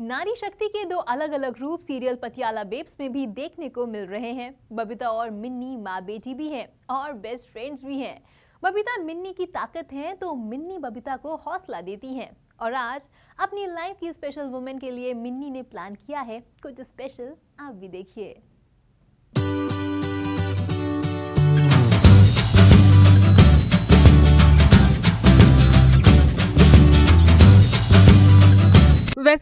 नारी शक्ति के दो अलग अलग रूप सीरियल पटियाला बेब्स में भी देखने को मिल रहे हैं बबीता और मिन्नी माँ बेटी भी हैं और बेस्ट फ्रेंड्स भी हैं बबीता मिन्नी की ताकत है तो मिन्नी बबीता को हौसला देती हैं और आज अपनी लाइफ की स्पेशल वुमेन के लिए मिन्नी ने प्लान किया है कुछ स्पेशल आप भी देखिए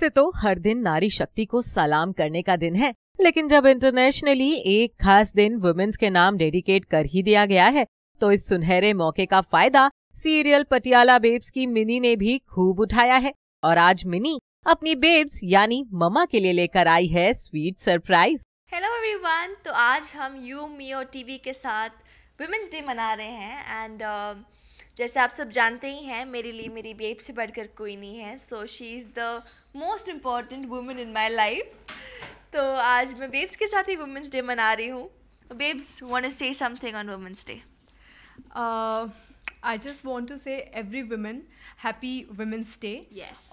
वैसे तो हर दिन नारी शक्ति को सलाम करने का दिन है लेकिन जब इंटरनेशनली एक खास दिन वुमेन्स के नाम डेडिकेट कर ही दिया गया है तो इस सुनहरे मौके का फायदा सीरियल पटियाला बेब्स की मिनी ने भी खूब उठाया है और आज मिनी अपनी बेब्स यानी ममा के लिए लेकर आई है स्वीट सरप्राइज हेलो एवरीवन तो आज हम यू और टीवी के साथ वुमेन्स डे मना रहे हैं एंड जैसे आप सब जानते ही हैं मेरे लिए मेरी बेब से बढ़कर कोई नहीं है so she is the most important women in my life तो आज मैं बेब्स के साथ ही वुमेंस डे मना रही हूँ babes want say something on women's day I just want to say every women happy women's day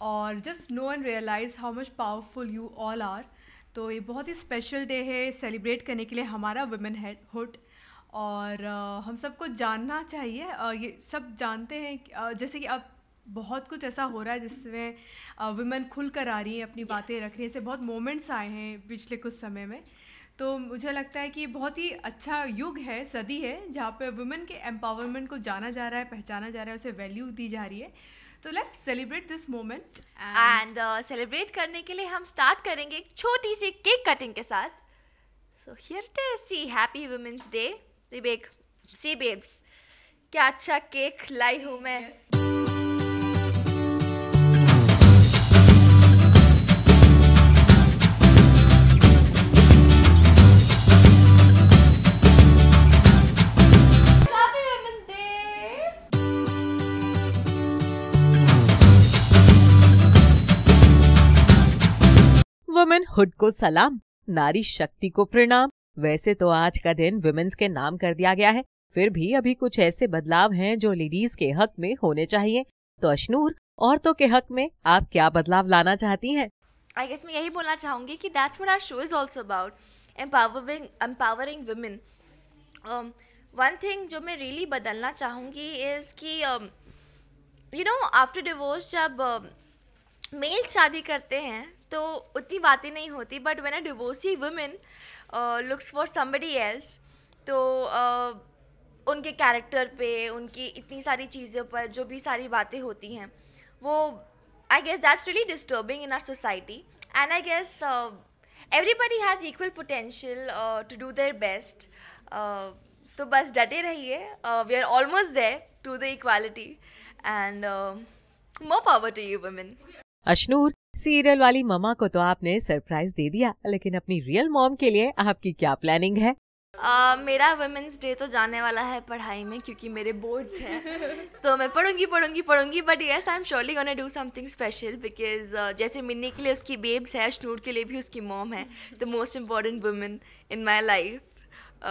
और just know and realise how much powerful you all are तो ये बहुत ही स्पेशल डे है celebrate करने के लिए हमारा वुमेन हुड और हम सबको जानना चाहिए ये सब जानते हैं जैसे कि अब बहुत कुछ ऐसा हो रहा है जिसमें वुमेन खुल कर आ रही हैं अपनी बातें रख रही हैं ऐसे बहुत मोमेंट्स आए हैं पिछले कुछ समय में तो मुझे लगता है कि बहुत ही अच्छा युग है सदी है जहाँ पे वुमेन के एम्पावरमेंट को जाना जा रहा है पहचाना जा रहा है उसे वैल्यू दी जा रही है तो let's celebrate this moment and celebrate करने के लिए हम स्टार्ट करेंगे एक छोटी सी केक कटिंग के साथ so here see happy women's day see bake see babes क्या अच्छा केक लाई हूँ मैं वुमेनहुड को सलाम नारी शक्ति को प्रणाम वैसे तो आज का दिन वुमेन्स के नाम कर दिया गया है फिर भी अभी कुछ ऐसे बदलाव हैं जो लेडीज के हक में होने चाहिए तो अश्नूर औरतों के हक में आप क्या बदलाव लाना चाहती हैं आई गेस मैं यही बोलना चाहूंगी कि that's what our show is also about empowering empowering women one thing जो मैं रियली really बदलना चाहूंगी इज़ कि यू नो आफ्टर डिवोर्स जब uh, मेल शादी करते हैं तो उतनी बातें नहीं होती but when a divorcee women looks for somebody else तो uh, उनके कैरेक्टर पे उनकी इतनी सारी चीज़ों पर जो भी सारी बातें होती हैं वो I guess that's really disturbing in our society and I guess everybody has equal potential to do their best तो बस डटे रहिए we are almost there to the equality and more power to you women Ashnoor serial वाली mama को तो आपने surprise दे दिया लेकिन अपनी रियल मॉम के लिए आपकी क्या प्लानिंग है Uh, मेरा वुमेंस डे तो जाने वाला है पढ़ाई में क्योंकि मेरे बोर्ड्स हैं तो मैं पढ़ूंगी पढ़ूंगी पढ़ूंगी but yes I am surely gonna do something special because जैसे मिन्नी के लिए उसकी बेब्स है स्नूर के लिए भी उसकी मॉम है the most important women in my life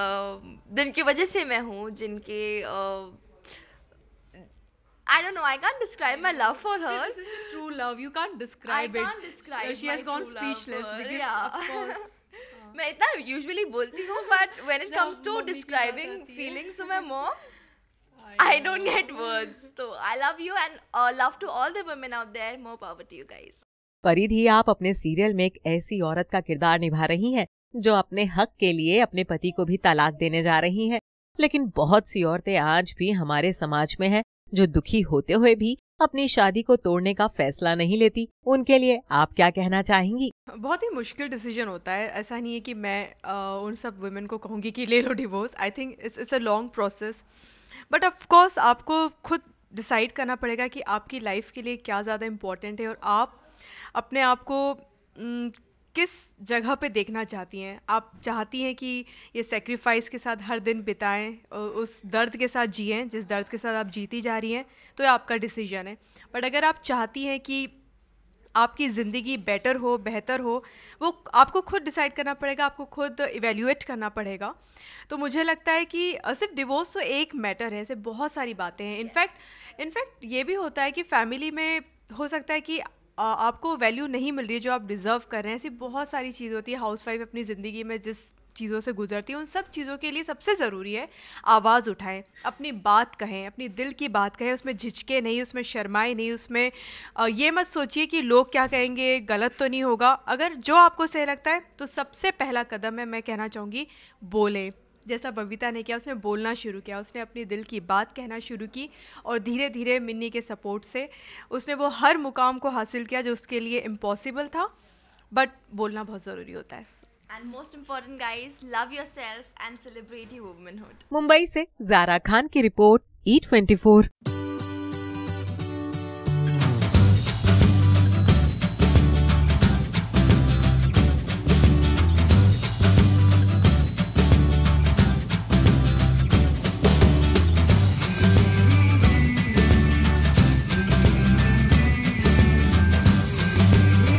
जिनकी वजह से मैं हूँ जिनके uh, I don't know. I can't describe my love for her. This is a true love. You can't describe I can't it. describe. She has gone speechless because yeah. of course. मैं इतना usually बोलती हूँ but when it comes to describing feelings to my mom I don't get words तो I love you and love to all the women out there more power to you guys Paridhi आप अपने serial में एक ऐसी औरत का किरदार निभा रही हैं जो अपने हक के लिए अपने पति को भी तलाक देने जा रही हैं लेकिन बहुत सी औरतें आज भी हमारे समाज में हैं जो दुखी होते हुए भी अपनी शादी को तोड़ने का फैसला नहीं लेती उनके लिए आप क्या कहना चाहेंगी बहुत ही मुश्किल डिसीजन होता है ऐसा नहीं है कि मैं आ, उन सब वुमेन को कहूँगी कि ले लो divorce I think it's it's a long process but of course आपको खुद डिसाइड करना पड़ेगा कि आपकी लाइफ के लिए क्या ज़्यादा इम्पोर्टेंट है और आप अपने आप को किस जगह पे देखना चाहती हैं आप चाहती हैं कि ये सेक्रीफाइस के साथ हर दिन बिताएं उस दर्द के साथ जिए जिस दर्द के साथ आप जीती जा रही हैं तो ये आपका डिसीजन है बट अगर आप चाहती हैं कि आपकी ज़िंदगी बेटर हो बेहतर हो वो आपको खुद डिसाइड करना पड़ेगा आपको खुद इवेल्यूएट करना पड़ेगा तो मुझे लगता है कि सिर्फ डिवोर्स तो एक मैटर है सिर्फ बहुत सारी बातें हैं इनफैक्ट इनफैक्ट ये भी होता है कि फैमिली में हो सकता है कि आपको वैल्यू नहीं मिल रही है जो आप डिज़र्व कर रहे हैं ऐसी बहुत सारी चीज़ होती है हाउस वाइफ अपनी ज़िंदगी में जिस चीज़ों से गुजरती है उन सब चीज़ों के लिए सबसे ज़रूरी है आवाज़ उठाएं अपनी बात कहें अपनी दिल की बात कहें उसमें झिझके नहीं उसमें शर्माए नहीं उसमें ये मत सोचिए कि लोग क्या कहेंगे गलत तो नहीं होगा अगर जो आपको सही लगता है तो सबसे पहला कदम है मैं कहना चाहूँगी बोलें जैसा बबीता ने किया उसने बोलना शुरू किया उसने अपने दिल की बात कहना शुरू की और धीरे धीरे मिन्नी के सपोर्ट से उसने वो हर मुकाम को हासिल किया जो उसके लिए इम्पॉसिबल था बट बोलना बहुत ज़रूरी होता है and most important guys love yourself and celebrate womanhood Mumbai से जारा खान की रिपोर्ट ई ट्वेंटी फोर